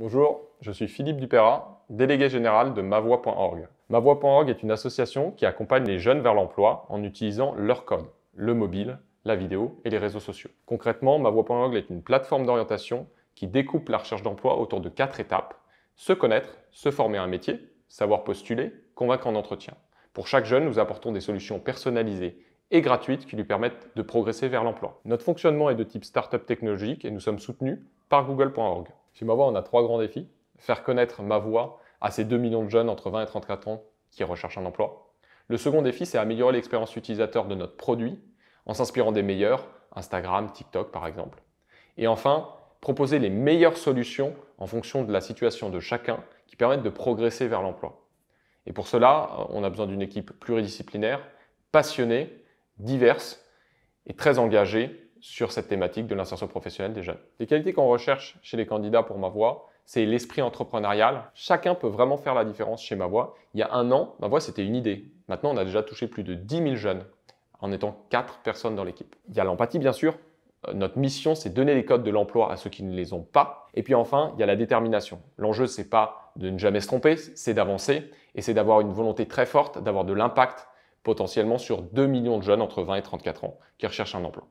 Bonjour, je suis Philippe Dupera, délégué général de mavoix.org. Mavoix.org est une association qui accompagne les jeunes vers l'emploi en utilisant leur code, le mobile, la vidéo et les réseaux sociaux. Concrètement, mavoix.org est une plateforme d'orientation qui découpe la recherche d'emploi autour de quatre étapes se connaître, se former à un métier, savoir postuler, convaincre en entretien. Pour chaque jeune, nous apportons des solutions personnalisées et gratuites qui lui permettent de progresser vers l'emploi. Notre fonctionnement est de type startup technologique et nous sommes soutenus par google.org. Ma Voix, on a trois grands défis. Faire connaître Ma Voix à ces 2 millions de jeunes entre 20 et 34 ans qui recherchent un emploi. Le second défi, c'est améliorer l'expérience utilisateur de notre produit en s'inspirant des meilleurs, Instagram, TikTok par exemple. Et enfin, proposer les meilleures solutions en fonction de la situation de chacun qui permettent de progresser vers l'emploi. Et pour cela, on a besoin d'une équipe pluridisciplinaire, passionnée, diverse et très engagée sur cette thématique de l'insertion professionnelle des jeunes. Les qualités qu'on recherche chez les candidats pour ma voix, c'est l'esprit entrepreneurial. Chacun peut vraiment faire la différence chez ma voix. Il y a un an, ma voix, c'était une idée. Maintenant, on a déjà touché plus de 10 000 jeunes en étant 4 personnes dans l'équipe. Il y a l'empathie, bien sûr. Euh, notre mission, c'est donner les codes de l'emploi à ceux qui ne les ont pas. Et puis enfin, il y a la détermination. L'enjeu, c'est pas de ne jamais se tromper, c'est d'avancer et c'est d'avoir une volonté très forte, d'avoir de l'impact potentiellement sur 2 millions de jeunes entre 20 et 34 ans qui recherchent un emploi.